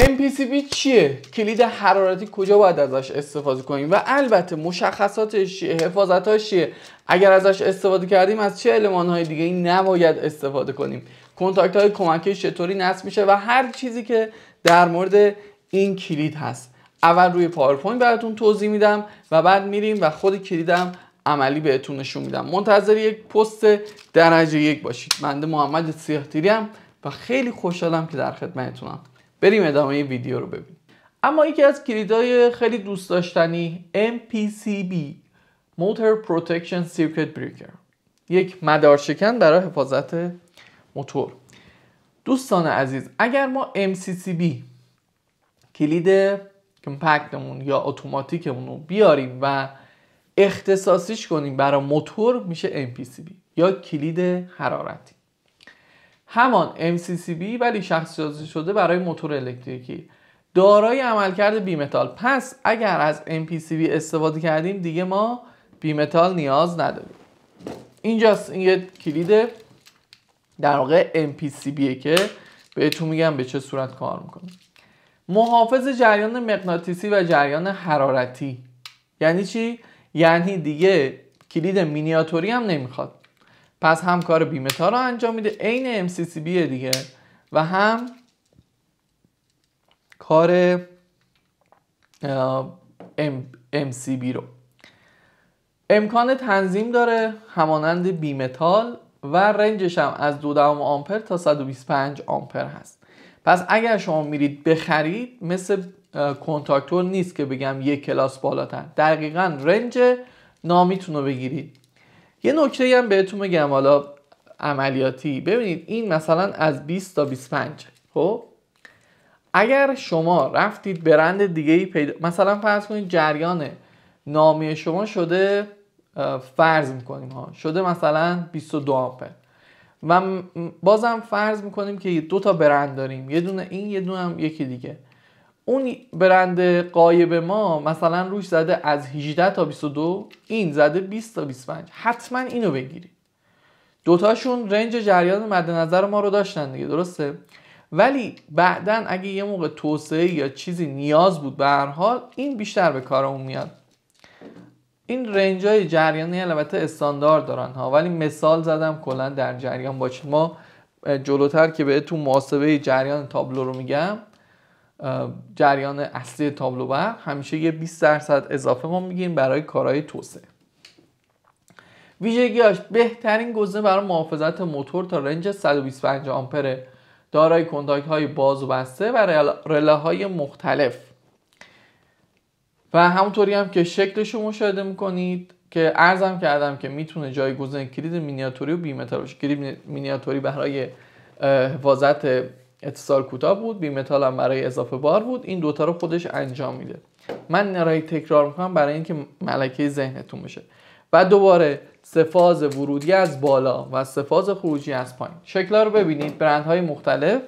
MPCB چیه؟ کلید حرارتی کجا باید ازش استفاده کنیم و البته مشخصاتش چیه؟ حفاظتاش چیه؟ اگر ازش استفاده کردیم از چه المانهای دیگه این نباید استفاده کنیم؟ کنتاکت های کمکی چطوری نصب میشه و هر چیزی که در مورد این کلید هست اول روی پاورپوینت براتون توضیح میدم و بعد میریم و خود کلیدم عملی بهتون نشون میدم منتظر یک پست درجه یک باشید منده محمد سیاه و خیلی خوشحالم که در خدمتتونم بریم ادامه این ویدیو رو ببینیم اما یکی از کلیدهای خیلی دوست داشتنی MPCB Motor Protection Circuit Breaker یک مدارشکن برای حفاظت موتور دوستان عزیز اگر ما MCCB کلید کمپکتمون یا اتوماتیکمون رو بیاریم و اختصاصیش کنیم برای موتور میشه MPCB یا کلید حرارتی همان MCCB ولی شخص شده برای موتور الکتریکی دارای عملکرد بیمتال پس اگر از MPCB استفاده کردیم دیگه ما بیمتال نیاز نداریم اینجاست این یه کلید در واقع MPCB که بهتون میگم به چه صورت کار میکنه محافظ جریان مغناطیسی و جریان حرارتی یعنی چی؟ یعنی دیگه کلید مینیاتوری هم نمیخواد پس هم کار بیمتا رو انجام میده عین MCCB دیگه و هم کار MCB رو امکان تنظیم داره همانند بیمتال و رنجش هم از 20 آمپر تا 125 آمپر هست پس اگر شما میرید بخرید مثل کنتاکتور نیست که بگم یک کلاس بالاتر دقیقا رنج نامیتون رو بگیرید یه نکته هم بهتون بگم حالا عملیاتی ببینید این مثلا از 20 تا 25 خب اگر شما رفتید برند دیگه ای پیدا مثلا فرض کنید جریان نامی شما شده فرض میکنیم ها شده مثلا 22 آمپر و بازم فرض میکنیم که دو تا برند داریم یه دونه این یه دونه هم یکی دیگه اون برند قایب ما مثلا روش زده از 18 تا 22 این زده 20 تا 25 حتما اینو بگیرید دوتاشون رنج جریان مد نظر ما رو داشتن دیگه درسته ولی بعدا اگه یه موقع توسعه یا چیزی نیاز بود به هر حال این بیشتر به کارمون میاد این رنج های جریانی البته استاندارد دارن ها ولی مثال زدم کلا در جریان باشید ما جلوتر که بهتون محاسبه جریان تابلو رو میگم جریان اصلی تابلو برق همیشه یه 20 درصد اضافه ما میگیم برای کارهای توسعه ویژگیاش بهترین گزینه برای محافظت موتور تا رنج 125 آمپر دارای کنتاکت های باز و بسته و رله های مختلف و همونطوری هم که شکلش رو مشاهده میکنید که ارزم کردم که میتونه جایگزین کلید مینیاتوری و بیمتر باشه کلید مینیاتوری برای حفاظت اتصال کوتاه بود بی متال هم برای اضافه بار بود این دوتا رو خودش انجام میده من این تکرار میکنم برای اینکه ملکه ذهنتون بشه و دوباره سفاز ورودی از بالا و سفاز خروجی از پایین شکلا رو ببینید های مختلف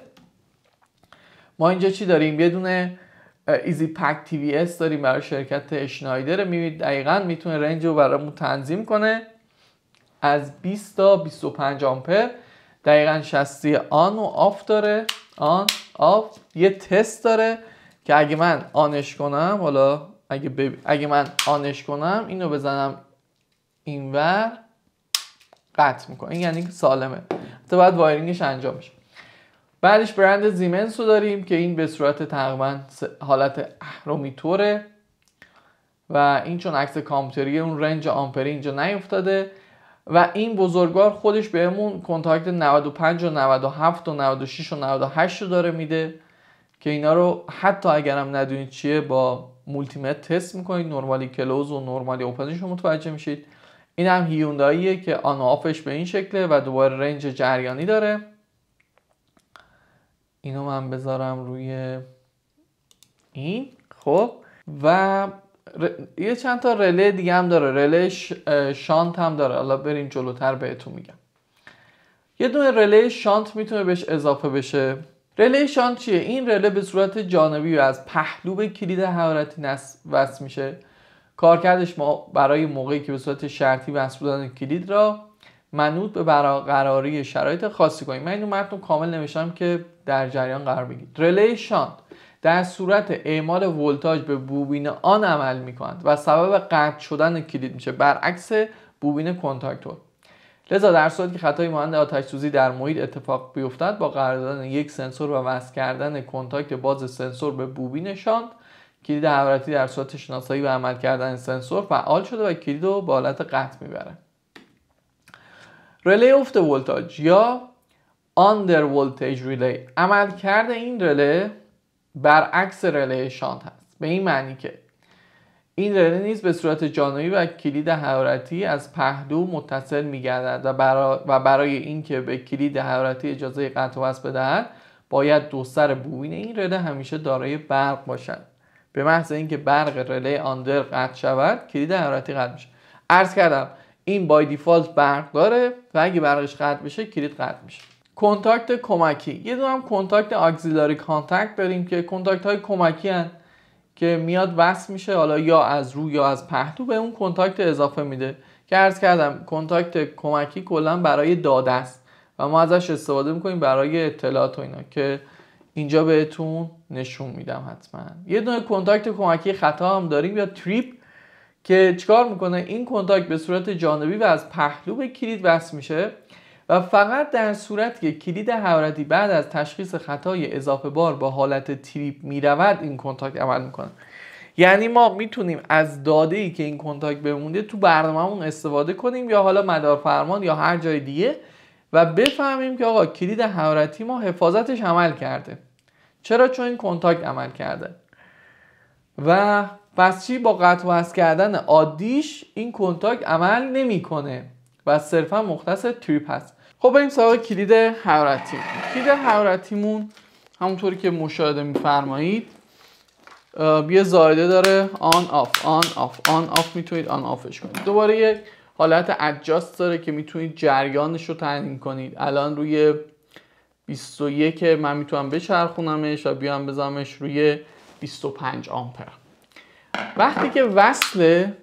ما اینجا چی داریم یه دونه ایزی پک تی وی اس داریم برای شرکت اشنایدر میبینید دقیقا میتونه رنج رو برامون تنظیم کنه از 20 تا 25 آمپر دقیقا شستی آن و آف داره آن آف یه تست داره که اگه من آنش کنم حالا اگه, بب... اگه من آنش کنم اینو بزنم اینور قطع میکنه این یعنی سالمه حتی باید وایرینگش انجام بشه بعدش برند زیمنس رو داریم که این به صورت تقریبا حالت توره و این چون عکس کامپیوتری اون رنج آمپری اینجا نیفتاده و این بزرگوار خودش بهمون کنتاکت 95 و 97 و 96 و 98 رو داره میده که اینا رو حتی اگرم ندونید چیه با مولتیمت تست میکنید نورمالی کلوز و نورمالی اوپنش رو متوجه میشید این هم هیونداییه که آن آفش به این شکله و دوباره رنج جریانی داره اینو من بذارم روی این خب و یه چند تا رله دیگه هم داره رله شانت هم داره حالا بریم جلوتر بهتون میگم یه دونه رله شانت میتونه بهش اضافه بشه رله شانت چیه این رله به صورت جانبی و از پهلو کلید حرارتی نصب میشه کارکردش ما برای موقعی که به صورت شرطی وصل بودن کلید را منوط به برقراری شرایط خاصی کنیم من اینو متن کامل نمیشم که در جریان قرار بگیرید رله شانت در صورت اعمال ولتاژ به بوبین آن عمل می کند و سبب قطع شدن کلید میشه برعکس بوبین کنتاکتور لذا در صورتی که خطای مانند آتش سوزی در محیط اتفاق بیفتد با قرار دادن یک سنسور و وصل کردن کنتاکت باز سنسور به بوبین شانت کلید حرارتی در صورت شناسایی و عمل کردن سنسور فعال شده و کلید رو به حالت قطع میبره رله افت ولتاژ یا آندر ولتاژ ریلی عمل کرده این رله برعکس رله شانت هست به این معنی که این رله نیز به صورت جانبی و کلید حرارتی از پهلو متصل میگردد و, و برای اینکه به کلید حرارتی اجازه قطع و وصل بدهد باید دو سر بوین این رله همیشه دارای برق باشد به محض اینکه برق رله آندر قطع شود کلید حرارتی قطع میشه عرض کردم این بای دیفالت برق داره و اگه برقش قطع بشه کلید قطع میشه کنتاکت کمکی یه دونه هم کنتاکت اکزیلاری کانتاکت داریم که کنتاکت های کمکی هن که میاد وصل میشه حالا یا از رو یا از پهلو به اون کنتاکت اضافه میده که عرض کردم کنتاکت کمکی کلا برای داده است و ما ازش استفاده میکنیم برای اطلاعات و اینا که اینجا بهتون نشون میدم حتما یه دونه کنتاکت کمکی خطا هم داریم یا تریپ که چیکار میکنه این کنتاکت به صورت جانبی و از پهلو به کلید وصل میشه و فقط در صورت که کلید حرارتی بعد از تشخیص خطای اضافه بار با حالت تریپ میرود این کنتاکت عمل میکنه یعنی ما میتونیم از داده ای که این کنتاکت بمونده تو برنامهمون استفاده کنیم یا حالا مدار فرمان یا هر جای دیگه و بفهمیم که آقا کلید حرارتی ما حفاظتش عمل کرده چرا چون این کنتاکت عمل کرده و پس چی با قطع و کردن عادیش این کنتاکت عمل نمیکنه و صرفا مختص تریپ هست خب بریم سراغ کلید حرارتی کلید حرارتیمون همونطوری که مشاهده میفرمایید یه زایده داره آن آف آن آف آن آف میتونید آن آفش کنید دوباره یه حالت ادجاست داره که میتونید جریانش رو تنظیم کنید الان روی 21 من میتونم بچرخونمش و بیام بزنمش روی 25 آمپر وقتی که وصله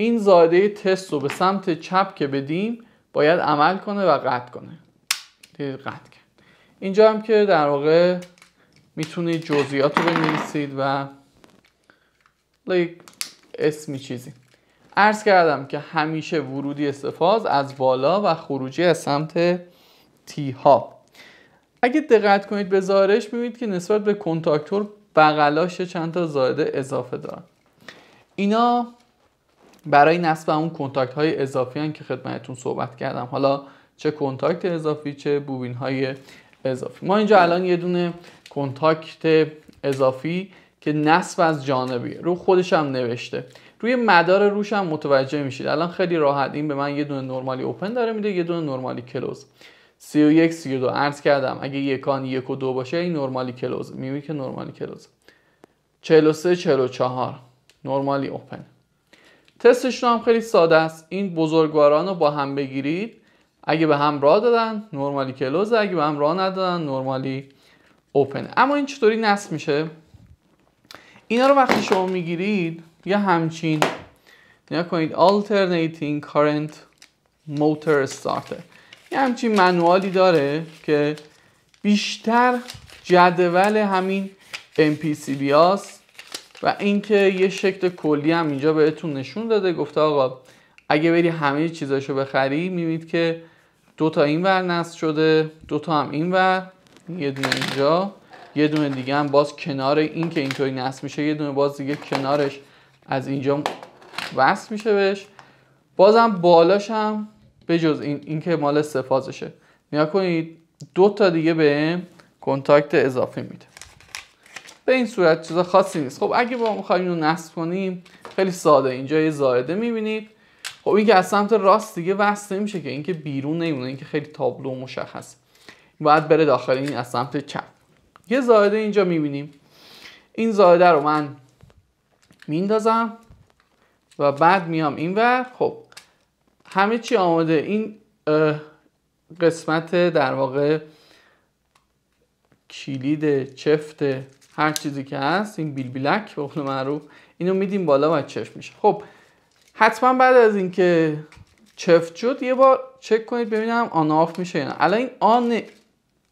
این زاده تست رو به سمت چپ که بدیم باید عمل کنه و قطع کنه دیدید قطع کرد اینجا هم که در واقع میتونید جزئیات رو بنویسید و لایک اسمی چیزی عرض کردم که همیشه ورودی استفاز از بالا و خروجی از سمت تی ها اگه دقت کنید به می میبینید که نسبت به کنتاکتور بغلاش چند تا زائده اضافه دارن اینا برای نصب اون کنتاکت های اضافی هم که خدمتتون صحبت کردم حالا چه کنتاکت اضافی چه بوبین های اضافی ما اینجا الان یه دونه کنتاکت اضافی که نصب از جانبیه رو خودش هم نوشته روی مدار روش هم متوجه میشید الان خیلی راحت این به من یه دونه نرمالی اوپن داره میده یه دونه نرمالی کلوز 31 32 عرض کردم اگه یکان یک و دو باشه این نرمالی کلوز میبینی که نرمالی کلوز 43 44 نرمالی اوپن تستشون هم خیلی ساده است این بزرگواران رو با هم بگیرید اگه به هم راه دادن نرمالی کلوز اگه به هم راه ندادن نرمالی اوپن اما این چطوری نصب میشه اینا رو وقتی شما میگیرید یا همچین نیا کنید alternating current motor starter یه همچین منوالی داره که بیشتر جدول همین MPCB هاست و اینکه یه شکل کلی هم اینجا بهتون نشون داده گفته آقا اگه بری همه چیزاشو بخری میبینید که دو تا این ور نصب شده دو تا هم این ور یه دونه اینجا یه دونه دیگه هم باز کنار این که اینطوری نصب میشه یه دونه باز دیگه کنارش از اینجا وصل میشه بهش بازم بالاش هم به جز این, مال سفازشه نیا کنید دو تا دیگه به کنتاکت اضافه میده به این صورت چیز خاصی نیست خب اگه ما بخوایم اینو نصب کنیم خیلی ساده اینجا یه زائده میبینید خب این که از سمت راست دیگه وصل نمیشه که اینکه بیرون این که خیلی تابلو مشخص باید بره داخل این از سمت چپ یه زائده اینجا میبینیم این زائده رو من میندازم و بعد میام این ور خب همه چی آماده این قسمت در واقع کلید چفت هر چیزی که هست این بیل بیلک به قول معروف اینو میدیم بالا و چفت میشه خب حتما بعد از اینکه چفت شد یه بار چک کنید ببینم آن آف میشه یا نه الان این آن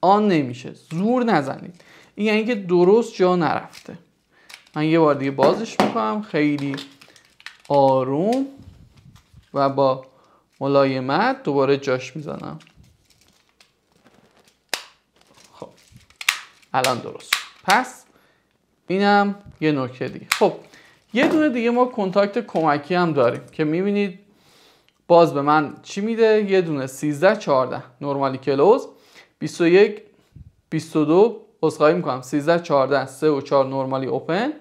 آن نمیشه زور نزنید این یعنی که درست جا نرفته من یه بار دیگه بازش میکنم خیلی آروم و با ملایمت دوباره جاش میزنم خب الان درست پس اینم یه نکته دیگه خب یه دونه دیگه ما کنتاکت کمکی هم داریم که میبینید باز به من چی میده یه دونه 13 14 نورمالی کلوز 21 22 اسخای میکنم 13 14 3 و 4 نورمالی اوپن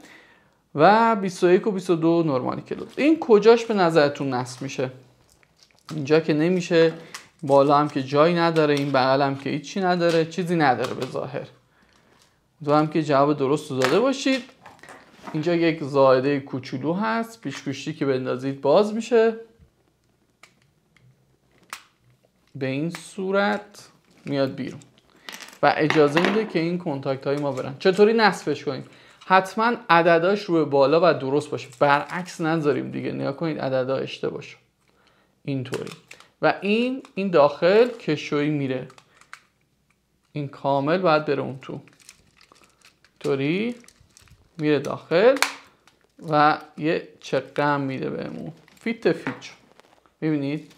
و 21 و 22 نورمالی کلوز این کجاش به نظرتون نصب میشه اینجا که نمیشه بالا هم که جایی نداره این بغل هم که هیچی نداره چیزی نداره به ظاهر هم که جواب درست داده باشید اینجا یک زائده کوچولو هست پیشگوشتی که بندازید باز میشه به این صورت میاد بیرون و اجازه میده که این کنتاکت های ما برن چطوری نصفش کنیم حتما عدداش رو بالا و درست باشه برعکس نذاریم دیگه نیا کنید عددا اشته باشه اینطوری و این این داخل کشوی میره این کامل باید بره اون تو توری میره داخل و یه چقم میده بهمون فیت فیت میبینید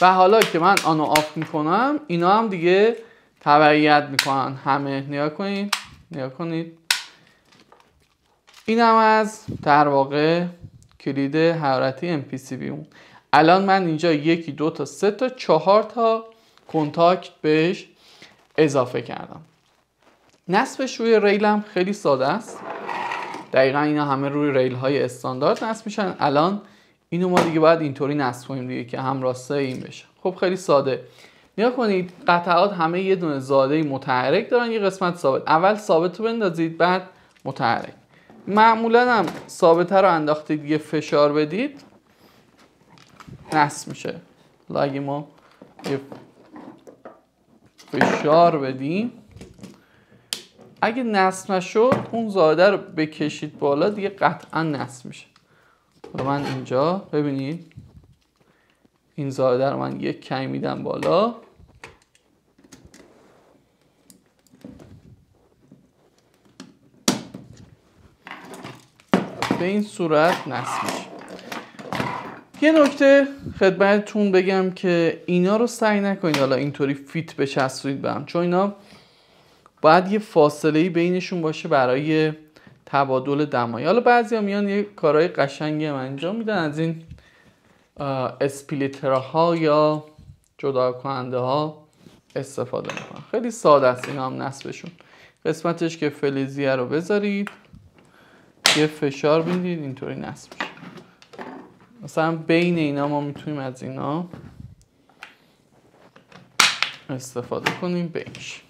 و حالا که من آنو آف میکنم اینا هم دیگه تبعیت میکنن همه نیا کنید نیا کنید اینم از در واقع کلید حرارتی بی اون الان من اینجا یکی دو تا سه تا چهار تا کنتاکت بهش اضافه کردم نصبش روی ریل هم خیلی ساده است دقیقا اینا همه روی ریل های استاندارد نصب میشن الان اینو ما دیگه باید اینطوری نصب کنیم دیگه که هم راسته این بشه خب خیلی ساده نگاه کنید قطعات همه یه دونه زاده متحرک دارن یه قسمت ثابت اول ثابت رو بندازید بعد متحرک معمولا هم ثابت رو انداختید یه فشار بدید نصب میشه لاگی ما یه فشار بدیم اگه نصب نشد اون زاده رو بکشید بالا دیگه قطعا نصب میشه حالا من اینجا ببینید این زاده رو من یک کمی میدم بالا به این صورت نصب میشه یه نکته خدمتتون بگم که اینا رو سعی نکنید حالا اینطوری فیت بچسبید به چون اینا باید یه فاصله ای بینشون باشه برای تبادل دمایی حالا بعضی ها میان یه کارهای قشنگی هم انجام میدن از این اسپلیترها یا جدا کننده ها استفاده میکنن خیلی ساده است اینا هم نصبشون قسمتش که فلزیه رو بذارید یه فشار میدید اینطوری نصب میشه مثلا بین اینا ما میتونیم از اینا استفاده کنیم بینش